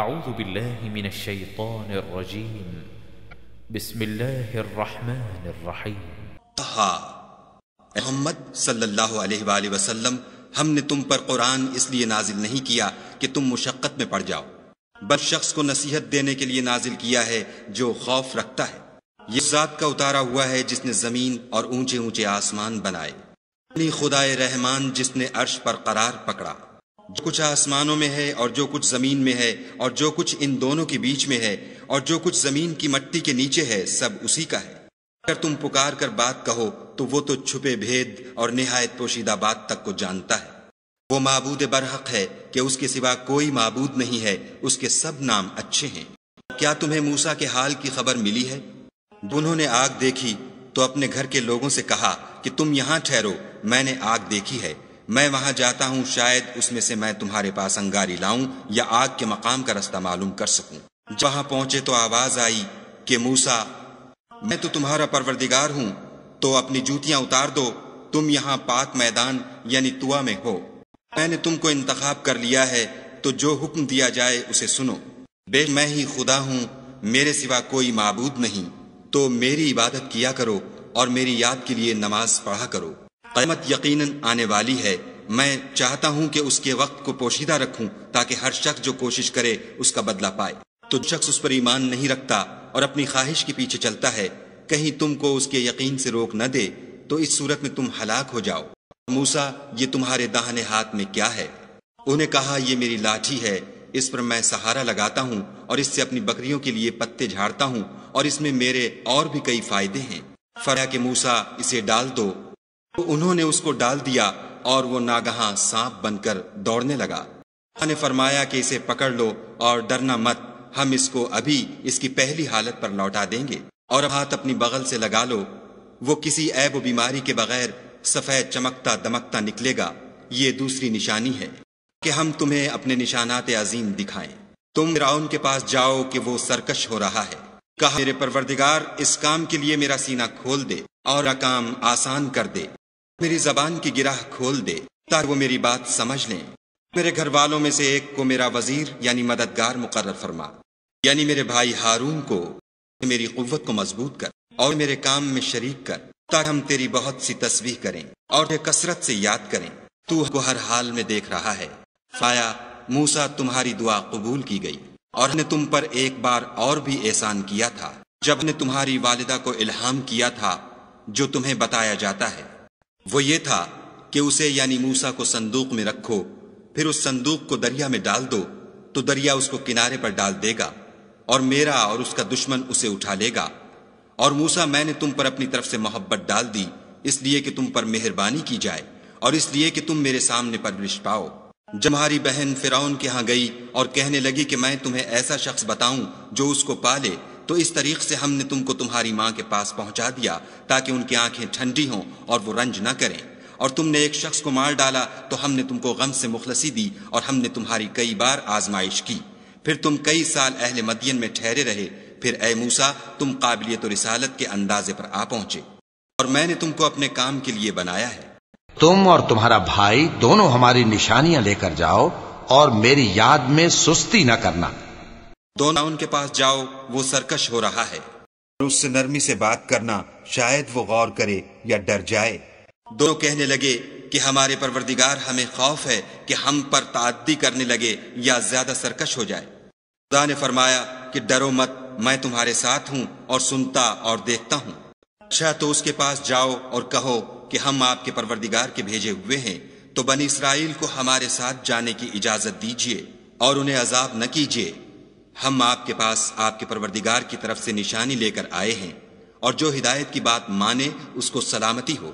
أعوذ بالله من الشيطان الرجيم بسم الله الرحمن الرحيم محمد صلی اللہ علیہ ہم نے تم پر قرآن اس لیے نازل نہیں کیا کہ تم مشقت میں پڑ جاؤ بر شخص کو نصیحت دینے کے لیے نازل کیا ہے جو خوف رکھتا ہے یہ ذات کا اتارا ہوا ہے جس نے زمین اور اونچے اونچے آسمان بنائے خدا رحمان جس نے عرش پر قرار پکڑا جو کچھ آسمانوں میں ہے اور جو کچھ زمین میں ہے اور جو کچھ ان دونوں کے بیچ میں ہے اور جو کچھ زمین کی مٹی کے نیچے ہے سب اسی کا ہے اگر تم پکار کر بات کہو تو وہ تو چھپے بھید اور نہایت پوشیدہ بات تک کو جانتا ہے وہ معبود برحق ہے کہ اس کے سوا کوئی معبود نہیں ہے اس کے سب نام اچھے ہیں کیا تمہیں موسا کے حال کی خبر ملی ہے انہوں نے آگ دیکھی تو اپنے گھر کے لوگوں سے کہا کہ تم یہاں ٹھہرو میں نے آگ دیکھی ہے میں وہاں جاتا ہوں شاید اس میں سے میں تمہارے پاس انگاری لاؤں یا آگ کے مقام کا رستہ معلوم کر سکوں جہاں پہنچے تو آواز آئی کہ موسا میں تو تمہارا پروردگار ہوں تو اپنی جوتیاں اتار دو تم یہاں پاک میدان یعنی توا میں ہو میں نے تم کو انتخاب کر لیا ہے تو جو حکم دیا جائے اسے سنو بے میں ہی خدا ہوں میرے سوا کوئی معبود نہیں تو میری عبادت کیا کرو اور میری یاد کے لیے نماز پڑھا کرو قیمت یقیناً آنے والی ہے میں چاہتا ہوں کہ اس کے وقت کو پوشیدہ رکھوں تاکہ ہر شخص جو کوشش کرے اس کا بدلہ پائے تو شخص اس پر ایمان نہیں رکھتا اور اپنی خواہش کے پیچھے چلتا ہے کہیں تم کو اس کے یقین سے روک نہ دے تو اس صورت میں تم ہلاک ہو جاؤ موسا یہ تمہارے داہنے ہاتھ میں کیا ہے انہیں کہا یہ میری لاٹھی ہے اس پر میں سہارا لگاتا ہوں اور اس سے اپنی بکریوں کے لیے پتے جھاڑتا ہوں اور اس میں میرے اور بھی کئی فائدے ہیں فرا کے موسا اسے ڈال دو انہوں نے اس کو ڈال دیا اور وہ ناگہاں سانپ بن کر دوڑنے لگا نے فرمایا کہ اسے پکڑ لو اور ڈرنا مت ہم اس کو ابھی اس کی پہلی حالت پر لوٹا دیں گے اور ہاتھ اپنی بغل سے لگا لو وہ کسی عیب و بیماری کے بغیر سفید چمکتا دمکتا نکلے گا یہ دوسری نشانی ہے کہ ہم تمہیں اپنے نشانات عظیم دکھائیں تم راؤن کے پاس جاؤ کہ وہ سرکش ہو رہا ہے کہا میرے پروردگار اس کام کے لیے میرا سینہ کھول دے اور کام آسان کر دے میری زبان کی گرہ کھول دے تاکہ وہ میری بات سمجھ لیں میرے گھر والوں میں سے ایک کو میرا وزیر یعنی مددگار مقرر فرما یعنی میرے بھائی ہارون کو میری قوت کو مضبوط کر اور میرے کام میں شریک کر تاکہ ہم تیری بہت سی تصویح کریں اور تیرے کسرت سے یاد کریں تو کو ہر حال میں دیکھ رہا ہے فایا موسا تمہاری دعا قبول کی گئی اور نے تم پر ایک بار اور بھی احسان کیا تھا جب نے تمہاری والدہ کو الہام کیا تھا جو تمہیں بتایا جاتا ہے وہ یہ تھا کہ اسے یعنی موسا کو صندوق میں رکھو پھر اس صندوق کو دریا میں ڈال دو تو دریا اس کو کنارے پر ڈال دے گا اور میرا اور اس کا دشمن اسے اٹھا لے گا اور موسا میں نے تم پر اپنی طرف سے محبت ڈال دی اس لیے کہ تم پر مہربانی کی جائے اور اس لیے کہ تم میرے سامنے پر رش پاؤ جمہاری بہن فرعون کے ہاں گئی اور کہنے لگی کہ میں تمہیں ایسا شخص بتاؤں جو اس کو پالے تو اس طریق سے ہم نے تم کو تمہاری ماں کے پاس پہنچا دیا تاکہ ان کی آنکھیں ٹھنڈی ہوں اور وہ رنج نہ کریں اور تم نے ایک شخص کو مار ڈالا تو ہم نے تم کو غم سے مخلصی دی اور ہم نے تمہاری کئی بار آزمائش کی پھر تم کئی سال اہل مدین میں ٹھہرے رہے پھر اے موسا تم قابلیت و رسالت کے اندازے پر آ پہنچے اور میں نے تم کو اپنے کام کے لیے بنایا ہے تم اور تمہارا بھائی دونوں ہماری نشانیاں لے کر جاؤ اور میری یاد میں سستی نہ کرنا ان کے پاس جاؤ وہ سرکش ہو رہا ہے اس سے نرمی سے بات کرنا شاید وہ غور کرے یا ڈر جائے کہنے لگے کہ ہمارے پروردگار ہمیں خوف ہے کہ ہم پر تعدی کرنے لگے یا زیادہ سرکش ہو جائے خدا نے فرمایا کہ ڈرو مت میں تمہارے ساتھ ہوں اور سنتا اور دیکھتا ہوں اچھا تو اس کے پاس جاؤ اور کہو کہ ہم آپ کے پروردگار کے بھیجے ہوئے ہیں تو بنی اسرائیل کو ہمارے ساتھ جانے کی اجازت دیجیے اور انہیں عذاب نہ کیجیے ہم آپ کے پاس آپ کے پروردگار کی طرف سے نشانی لے کر آئے ہیں اور جو ہدایت کی بات مانے اس کو سلامتی ہو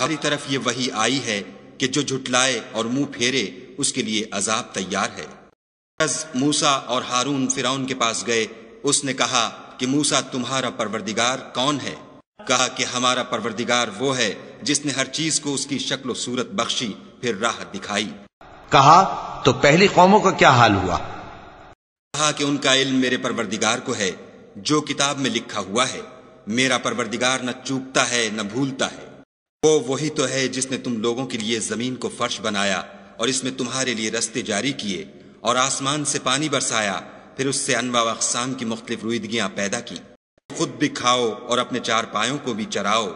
ہری طرف یہ وہی آئی ہے کہ جو جھٹلائے اور منہ پھیرے اس کے لیے عذاب تیار ہے موسا اور ہارون فراؤن کے پاس گئے اس نے کہا کہ موسا تمہارا پروردگار کون ہے کہا کہ ہمارا پروردگار وہ ہے جس نے ہر چیز کو اس کی شکل و صورت بخشی پھر راہ دکھائی کہا تو پہلی قوموں کا کیا حال ہوا کہا کہ ان کا علم میرے پروردگار کو ہے جو کتاب میں لکھا ہوا ہے میرا پروردگار نہ چوکتا ہے نہ بھولتا ہے وہ وہی تو ہے جس نے تم لوگوں کے لیے زمین کو فرش بنایا اور اس میں تمہارے لیے رستے جاری کیے اور آسمان سے پانی برسایا پھر اس سے انواع اقسام کی مختلف رویدگیاں پیدا کی خود بھی کھاؤ اور اپنے چار پایوں کو بھی چراؤ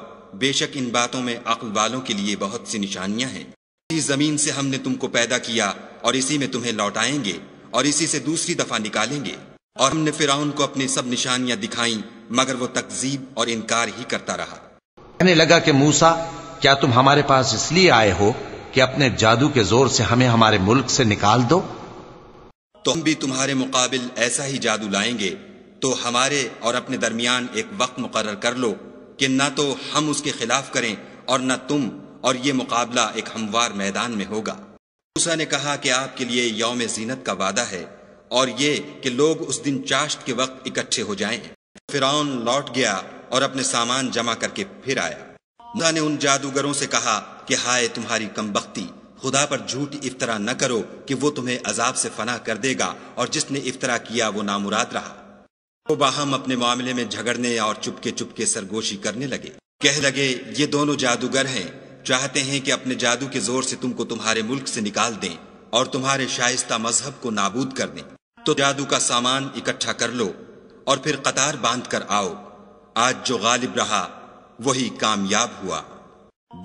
بے شک ان باتوں میں عقل والوں کے لیے بہت سی نشانیاں ہیں اسی زمین سے ہم نے تم کو پیدا کیا اور اسی میں تمہیں لوٹائیں گے اور اسی سے دوسری دفعہ نکالیں گے اور ہم نے فراؤن کو اپنی سب نشانیاں دکھائیں مگر وہ تقزیب اور انکار ہی کرتا رہا کہنے لگا کہ موسا کیا تم ہمارے پاس اس لیے آئے ہو کہ اپنے جادو کے زور سے ہمیں ہمارے ملک سے نکال دو تو ہم بھی تمہارے مقابل ایسا ہی جادو لائیں گے تو ہمارے اور اپنے درمیان ایک وقت مقرر کر لو کہ نہ تو ہم اس کے خلاف کریں اور نہ تم اور یہ مقابلہ ایک ہموار میدان میں ہوگا نے کہا کہ آپ کے لیے یوم زینت کا وعدہ ہے اور یہ کہ لوگ اس دن چاشت کے وقت اکٹھے ہو جائیں فرعون لوٹ گیا اور اپنے سامان جمع کر کے پھر آیا نے ان جادوگروں سے کہا کہ ہائے تمہاری کم بختی خدا پر جھوٹ افطرا نہ کرو کہ وہ تمہیں عذاب سے فنا کر دے گا اور جس نے افطرا کیا وہ نامراد رہا وہ باہم اپنے معاملے میں جھگڑنے اور چپکے چپکے سرگوشی کرنے لگے کہہ لگے یہ دونوں جادوگر ہیں چاہتے ہیں کہ اپنے جادو کے زور سے تم کو تمہارے ملک سے نکال دیں اور تمہارے شائستہ مذہب کو نابود کر دیں تو جادو کا سامان اکٹھا کر لو اور پھر قطار باندھ کر آؤ آج جو غالب رہا وہی کامیاب ہوا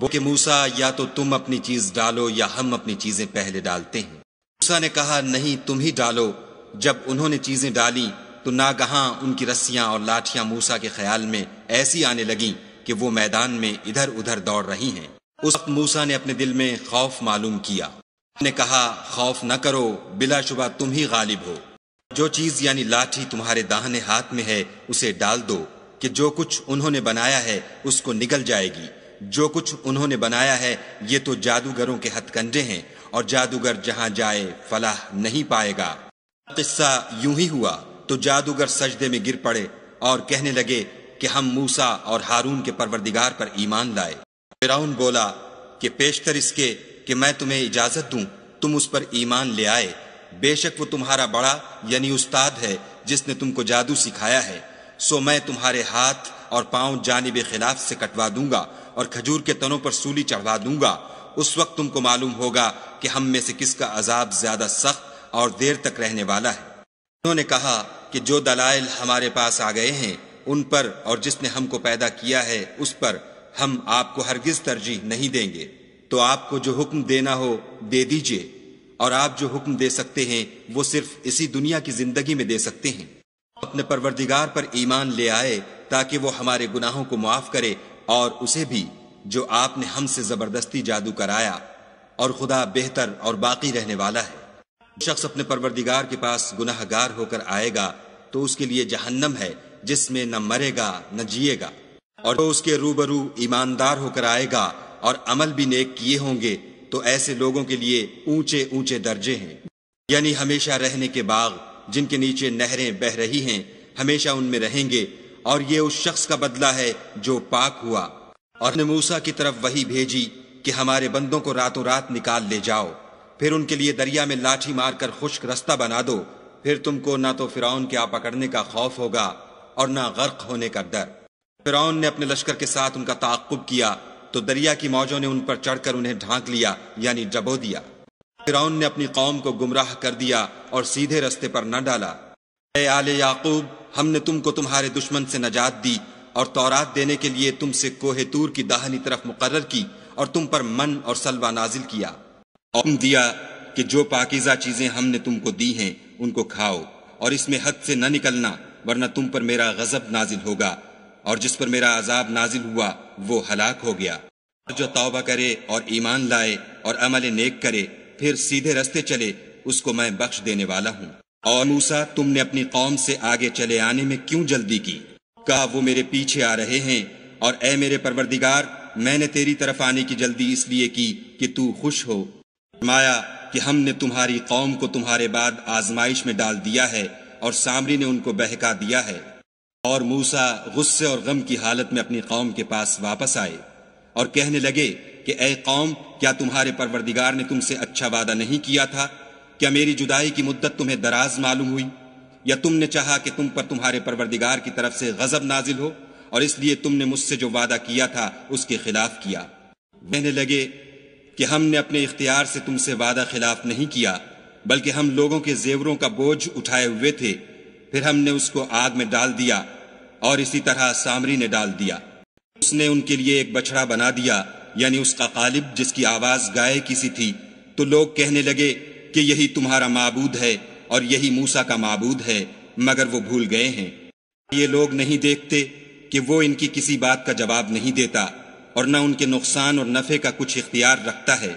بو کہ موسا یا تو تم اپنی چیز ڈالو یا ہم اپنی چیزیں پہلے ڈالتے ہیں موسا نے کہا نہیں تم ہی ڈالو جب انہوں نے چیزیں ڈالی تو ناگہاں ان کی رسیاں اور لاٹیاں موسا کے خیال میں ایسی آنے لگیں کہ وہ میدان میں ادھر ادھر دوڑ رہی ہیں اس وقت موسا نے اپنے دل میں خوف معلوم کیا نے کہا خوف نہ کرو بلا شبہ تم ہی غالب ہو جو چیز یعنی لاٹھی تمہارے داہنے ہاتھ میں ہے اسے ڈال دو کہ جو کچھ انہوں نے بنایا ہے اس کو نگل جائے گی جو کچھ انہوں نے بنایا ہے یہ تو جادوگروں کے ہتھ کنڈے ہیں اور جادوگر جہاں جائے فلاح نہیں پائے گا قصہ یوں ہی ہوا تو جادوگر سجدے میں گر پڑے اور کہنے لگے کہ ہم موسا اور ہارون کے پروردگار پر ایمان لائے فراؤن بولا کہ پیش کر اس کے کہ میں تمہیں اجازت دوں تم اس پر ایمان لے آئے بے شک وہ تمہارا بڑا یعنی استاد ہے جس نے تم کو جادو سکھایا ہے سو میں تمہارے ہاتھ اور پاؤں جانب خلاف سے کٹوا دوں گا اور کھجور کے تنوں پر سولی چڑھوا دوں گا اس وقت تم کو معلوم ہوگا کہ ہم میں سے کس کا عذاب زیادہ سخت اور دیر تک رہنے والا ہے انہوں نے کہا کہ جو دلائل ہمارے پاس آ گئے ہیں ان پر اور جس نے ہم کو پیدا کیا ہے اس پر ہم آپ کو ہرگز ترجیح نہیں دیں گے تو آپ کو جو حکم دینا ہو دے دیجیے اور آپ جو حکم دے سکتے ہیں وہ صرف اسی دنیا کی زندگی میں دے سکتے ہیں اپنے پروردگار پر ایمان لے آئے تاکہ وہ ہمارے گناہوں کو معاف کرے اور اسے بھی جو آپ نے ہم سے زبردستی جادو کرایا اور خدا بہتر اور باقی رہنے والا ہے شخص اپنے پروردگار کے پاس گناہ گار ہو کر آئے گا تو اس کے لیے جہنم ہے جس میں نہ مرے گا نہ جیے گا اور جو اس کے روبرو ایماندار ہو کر آئے گا اور عمل بھی نیک کیے ہوں گے تو ایسے لوگوں کے لیے اونچے اونچے درجے ہیں یعنی ہمیشہ رہنے کے باغ جن کے نیچے نہریں بہ رہی ہیں ہمیشہ ان میں رہیں گے اور یہ اس شخص کا بدلہ ہے جو پاک ہوا اور نے موسا کی طرف وہی بھیجی کہ ہمارے بندوں کو راتوں رات نکال لے جاؤ پھر ان کے لیے دریا میں لاٹھی مار کر خشک رستہ بنا دو پھر تم کو نہ تو فراؤن کے آپ پکڑنے کا خوف ہوگا اور نہ غرق ہونے کا ڈر فرعون نے اپنے لشکر کے ساتھ ان کا تعقب کیا تو دریا کی موجوں نے ان پر چڑھ کر انہیں ڈھانک لیا یعنی جبو دیا فرعون نے اپنی قوم کو گمراہ کر دیا اور سیدھے رستے پر نہ ڈالا اے آل یعقوب ہم نے تم کو تمہارے دشمن سے نجات دی اور تورات دینے کے لیے تم سے کوہ تور کی داہنی طرف مقرر کی اور تم پر من اور سلوہ نازل کیا دیا کہ جو پاکیزہ چیزیں ہم نے تم کو دی ہیں ان کو کھاؤ اور اس میں حد سے نہ نکلنا ورنہ تم پر میرا غزب نازل ہوگا اور جس پر میرا عذاب نازل ہوا وہ ہلاک ہو گیا اور جو توبہ کرے اور ایمان لائے اور عمل نیک کرے پھر سیدھے رستے چلے اس کو میں بخش دینے والا ہوں اور اے میرے پروردگار میں نے تیری طرف آنے کی جلدی اس لیے کی کہ تو خوش ہو مایا کہ ہم نے تمہاری قوم کو تمہارے بعد آزمائش میں ڈال دیا ہے اور سامری نے ان کو بہکا دیا ہے اور موسا غصے اور غم کی حالت میں اپنی قوم کے پاس واپس آئے اور کہنے لگے کہ اے قوم کیا تمہارے پروردگار نے تم سے اچھا وعدہ نہیں کیا تھا کیا میری جدائی کی مدت تمہیں دراز معلوم ہوئی یا تم نے چاہا کہ تم پر تمہارے پروردگار کی طرف سے غضب نازل ہو اور اس لیے تم نے مجھ سے جو وعدہ کیا تھا اس کے خلاف کیا کہنے لگے کہ ہم نے اپنے اختیار سے تم سے وعدہ خلاف نہیں کیا بلکہ ہم لوگوں کے زیوروں کا بوجھ اٹھائے ہوئے تھے پھر ہم نے اس کو آگ میں ڈال دیا اور اسی طرح سامری نے ڈال دیا اس نے ان کے لیے ایک بچڑا بنا دیا یعنی اس کا قالب جس کی آواز گائے کی سی تھی تو لوگ کہنے لگے کہ یہی تمہارا معبود ہے اور یہی موسا کا معبود ہے مگر وہ بھول گئے ہیں یہ لوگ نہیں دیکھتے کہ وہ ان کی کسی بات کا جواب نہیں دیتا اور نہ ان کے نقصان اور نفے کا کچھ اختیار رکھتا ہے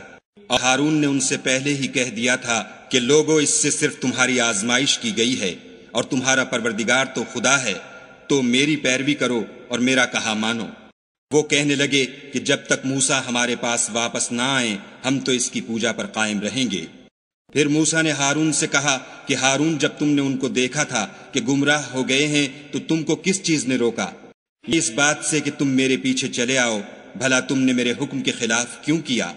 اور ہارون نے ان سے پہلے ہی کہہ دیا تھا کہ لوگوں اس سے صرف تمہاری آزمائش کی گئی ہے اور تمہارا پروردگار تو خدا ہے تو میری پیروی کرو اور میرا کہا مانو وہ کہنے لگے کہ جب تک موسا ہمارے پاس واپس نہ آئیں ہم تو اس کی پوجا پر قائم رہیں گے پھر موسا نے ہارون سے کہا کہ ہارون جب تم نے ان کو دیکھا تھا کہ گمراہ ہو گئے ہیں تو تم کو کس چیز نے روکا اس بات سے کہ تم میرے پیچھے چلے آؤ بھلا تم نے میرے حکم کے خلاف کیوں کیا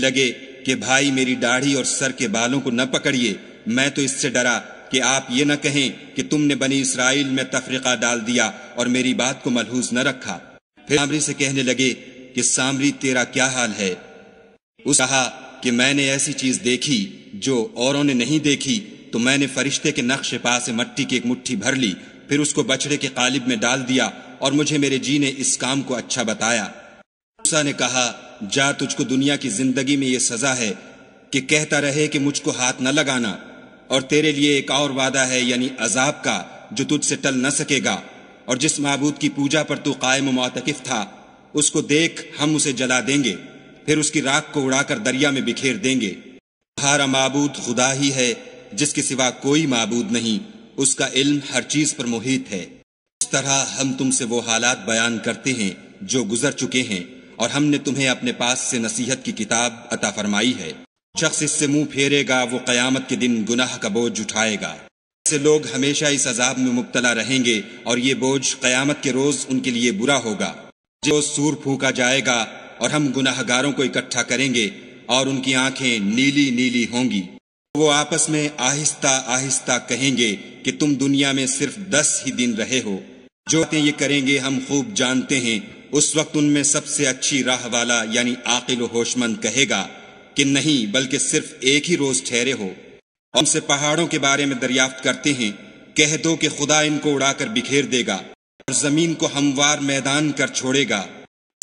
لگے کہ بھائی میری داڑھی اور سر کے بالوں کو نہ پکڑیے میں تو اس سے ڈرا کہ آپ یہ نہ کہیں کہ تم نے بنی اسرائیل میں تفریقہ ڈال دیا اور میری بات کو ملحوظ نہ رکھا پھر سامری سے کہنے لگے کہ سامری تیرا کیا حال ہے اس کہا کہ میں نے ایسی چیز دیکھی جو اوروں نے نہیں دیکھی تو میں نے فرشتے کے نقش پاس مٹی کی ایک مٹھی بھر لی پھر اس کو بچڑے کے قالب میں ڈال دیا اور مجھے میرے جی نے اس کام کو اچھا بتایا نے کہا جا تجھ کو دنیا کی زندگی میں یہ سزا ہے کہ کہتا رہے کہ مجھ کو ہاتھ نہ لگانا اور تیرے لیے ایک اور وعدہ ہے یعنی عذاب کا جو تجھ سے ٹل نہ سکے گا اور جس معبود کی پوجا پر تو قائم و معتقف تھا اس کو دیکھ ہم اسے جلا دیں گے پھر اس کی راک کو اڑا کر دریا میں بکھیر دیں گے تمہارا معبود خدا ہی ہے جس کے سوا کوئی معبود نہیں اس کا علم ہر چیز پر محیط ہے اس طرح ہم تم سے وہ حالات بیان کرتے ہیں جو گزر چکے ہیں اور ہم نے تمہیں اپنے پاس سے نصیحت کی کتاب عطا فرمائی ہے شخص اس سے منہ پھیرے گا وہ قیامت کے دن گناہ کا بوجھ اٹھائے گا ایسے لوگ ہمیشہ اس عذاب میں مبتلا رہیں گے اور یہ بوجھ قیامت کے روز ان کے لیے برا ہوگا جو سور پھونکا جائے گا اور ہم گناہ گاروں کو اکٹھا کریں گے اور ان کی آنکھیں نیلی نیلی ہوں گی وہ آپس میں آہستہ آہستہ کہیں گے کہ تم دنیا میں صرف دس ہی دن رہے ہو جو یہ کریں گے ہم خوب جانتے ہیں اس وقت ان میں سب سے اچھی راہ والا یعنی عاقل و ہوش مند کہے گا کہ نہیں بلکہ صرف ایک ہی روز ٹھہرے ہو اور ان سے پہاڑوں کے بارے میں دریافت کرتے ہیں کہہ دو کہ خدا ان کو اڑا کر بکھیر دے گا اور زمین کو ہموار میدان کر چھوڑے گا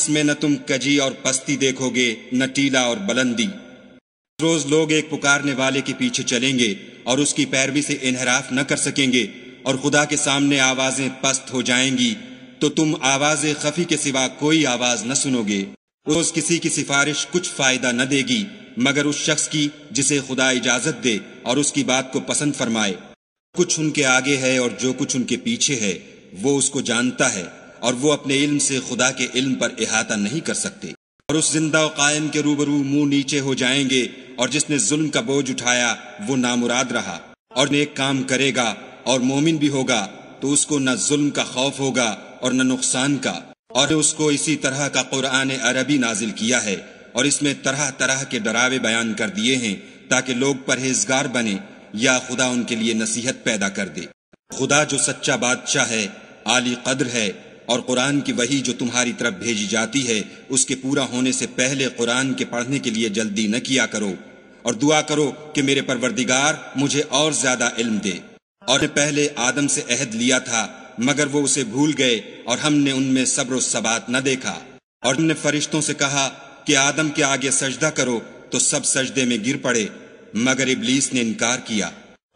اس میں نہ تم کجی اور پستی دیکھو گے نہ ٹیلا اور بلندی روز لوگ ایک پکارنے والے کے پیچھے چلیں گے اور اس کی پیروی سے انحراف نہ کر سکیں گے اور خدا کے سامنے آوازیں پست ہو جائیں گی تو تم آواز خفی کے سوا کوئی آواز نہ سنو گے روز کسی کی سفارش کچھ فائدہ نہ دے گی مگر اس شخص کی جسے خدا اجازت دے اور اس کی بات کو پسند فرمائے کچھ ان کے آگے ہے اور جو کچھ ان کے پیچھے ہے وہ اس کو جانتا ہے اور وہ اپنے علم سے خدا کے علم پر احاطہ نہیں کر سکتے اور اس زندہ و قائم کے روبرو منہ نیچے ہو جائیں گے اور جس نے ظلم کا بوجھ اٹھایا وہ نامراد رہا اور نیک کام کرے گا اور مومن بھی ہوگا تو اس کو نہ ظلم کا خوف ہوگا اور نہ نقصان کا اور اس کو اسی طرح کا قرآن عربی نازل کیا ہے اور اس میں طرح طرح کے ڈراوے بیان کر دیے ہیں تاکہ لوگ پرہیزگار بنے یا خدا ان کے لیے نصیحت پیدا کر دے خدا جو سچا بادشاہ ہے ہے ہے عالی قدر اور قرآن کی وہی جو تمہاری طرف بھیجی جاتی اس کے پورا ہونے سے پہلے قرآن کے کے پڑھنے لیے جلدی نہ کیا کرو اور دعا کرو کہ میرے پروردگار مجھے اور زیادہ علم دے اور پہلے آدم سے عہد لیا تھا مگر وہ اسے بھول گئے اور ہم نے ان میں صبر و ثبات نہ دیکھا اور نے فرشتوں سے کہا کہ آدم کے آگے سجدہ کرو تو سب سجدے میں گر پڑے مگر ابلیس نے انکار کیا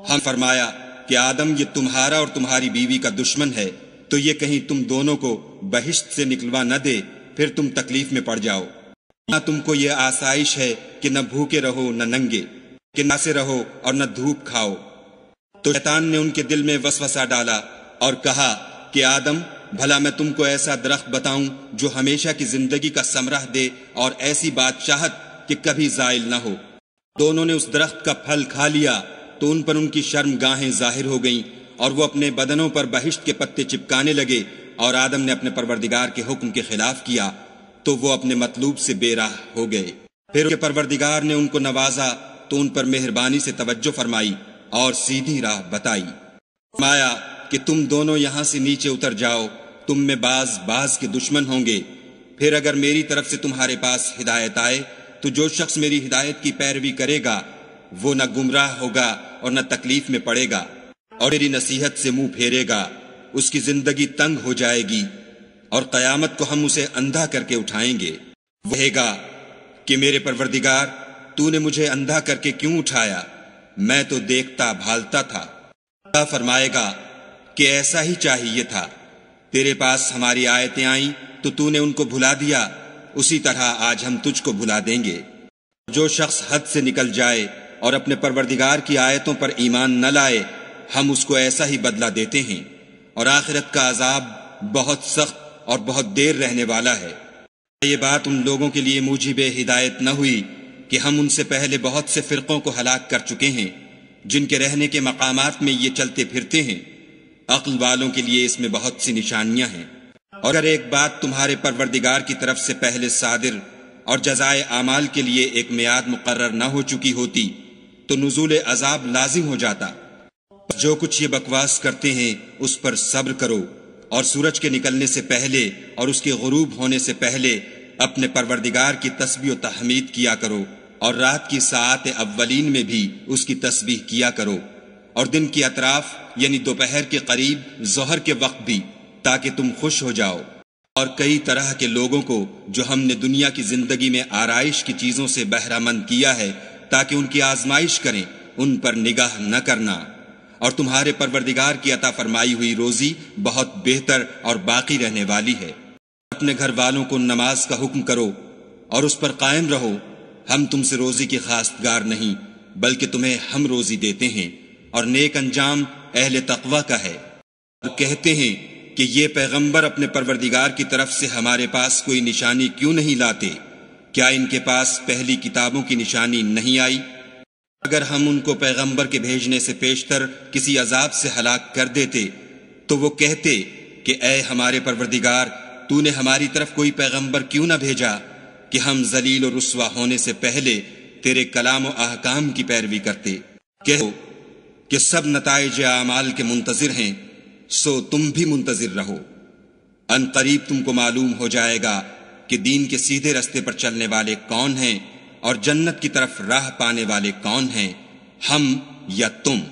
ہم فرمایا کہ آدم یہ تمہارا اور تمہاری بیوی کا دشمن ہے تو یہ کہیں تم دونوں کو بہشت سے نکلوا نہ دے پھر تم تکلیف میں پڑ جاؤ نہ تم کو یہ آسائش ہے کہ نہ بھوکے رہو نہ ننگے کہ نہ سے رہو اور نہ دھوپ کھاؤ تو شیطان نے ان کے دل میں وسوسہ ڈالا اور کہا کہ آدم بھلا میں تم کو ایسا درخت بتاؤں جو ہمیشہ کی زندگی کا سمرہ دے اور ایسی بادشاہت کہ کبھی زائل نہ ہو دونوں نے اس درخت کا پھل کھا لیا تو ان پر ان کی شرم گاہیں ظاہر ہو گئیں اور وہ اپنے بدنوں پر بہشت کے پتے چپکانے لگے اور آدم نے اپنے پروردگار کے حکم کے خلاف کیا تو وہ اپنے مطلوب سے بے راہ ہو گئے پھر کے پروردگار نے ان کو نوازا تو ان پر مہربانی سے توجہ فرمائی اور سیدھی راہ بتائی مایا کہ تم دونوں یہاں سے نیچے اتر جاؤ تم میں بعض بعض کے دشمن ہوں گے پھر اگر میری طرف سے تمہارے پاس ہدایت آئے تو جو شخص میری ہدایت کی پیروی کرے گا وہ نہ گمراہ ہوگا اور نہ تکلیف میں پڑے گا اور میری نصیحت سے منہ پھیرے گا اس کی زندگی تنگ ہو جائے گی اور قیامت کو ہم اسے اندھا کر کے اٹھائیں گے گا کہ میرے پروردگار تو نے مجھے اندھا کر کے کیوں اٹھایا میں تو دیکھتا بھالتا تھا فرمائے گا کہ ایسا ہی چاہیے تھا تیرے پاس ہماری آیتیں آئیں تو تو نے ان کو بھلا دیا اسی طرح آج ہم تجھ کو بھلا دیں گے جو شخص حد سے نکل جائے اور اپنے پروردگار کی آیتوں پر ایمان نہ لائے ہم اس کو ایسا ہی بدلہ دیتے ہیں اور آخرت کا عذاب بہت سخت اور بہت دیر رہنے والا ہے یہ بات ان لوگوں کے لیے مجھے بے ہدایت نہ ہوئی کہ ہم ان سے پہلے بہت سے فرقوں کو ہلاک کر چکے ہیں جن کے رہنے کے مقامات میں یہ چلتے پھرتے ہیں عقل والوں کے لیے اس میں بہت سی نشانیاں ہیں اور اگر ایک بات تمہارے پروردگار کی طرف سے پہلے صادر اور جزائے اعمال کے لیے ایک میعاد مقرر نہ ہو چکی ہوتی تو نزول عذاب لازم ہو جاتا جو کچھ یہ بکواس کرتے ہیں اس پر صبر کرو اور سورج کے نکلنے سے پہلے اور اس کے غروب ہونے سے پہلے اپنے پروردگار کی تسبیح و تحمید کیا کرو اور رات کی ساعت اولین میں بھی اس کی تسبیح کیا کرو اور دن کی اطراف یعنی دوپہر کے قریب ظہر کے وقت بھی تاکہ تم خوش ہو جاؤ اور کئی طرح کے لوگوں کو جو ہم نے دنیا کی زندگی میں آرائش کی چیزوں سے بہرہ مند کیا ہے تاکہ ان کی آزمائش کریں ان پر نگاہ نہ کرنا اور تمہارے پروردگار کی عطا فرمائی ہوئی روزی بہت بہتر اور باقی رہنے والی ہے اپنے گھر والوں کو نماز کا حکم کرو اور اس پر قائم رہو ہم تم سے روزی کی خاص گار نہیں بلکہ تمہیں ہم روزی دیتے ہیں اور نیک انجام اہل تقوا کا ہے اور کہتے ہیں کہ یہ پیغمبر اپنے پروردگار کی طرف سے ہمارے پاس کوئی نشانی کیوں نہیں لاتے کیا ان ان کے کے پاس پہلی کتابوں کی نشانی نہیں آئی اگر ہم کو پیغمبر بھیجنے سے سے پیشتر کسی عذاب ہلاک کر دیتے تو وہ کہتے کہ اے ہمارے پروردگار تو نے ہماری طرف کوئی پیغمبر کیوں نہ بھیجا کہ ہم ذلیل و رسوا ہونے سے پہلے تیرے کلام و احکام کی پیروی کرتے کہ کہ سب نتائج اعمال کے منتظر ہیں سو تم بھی منتظر رہو ان قریب تم کو معلوم ہو جائے گا کہ دین کے سیدھے رستے پر چلنے والے کون ہیں اور جنت کی طرف راہ پانے والے کون ہیں ہم یا تم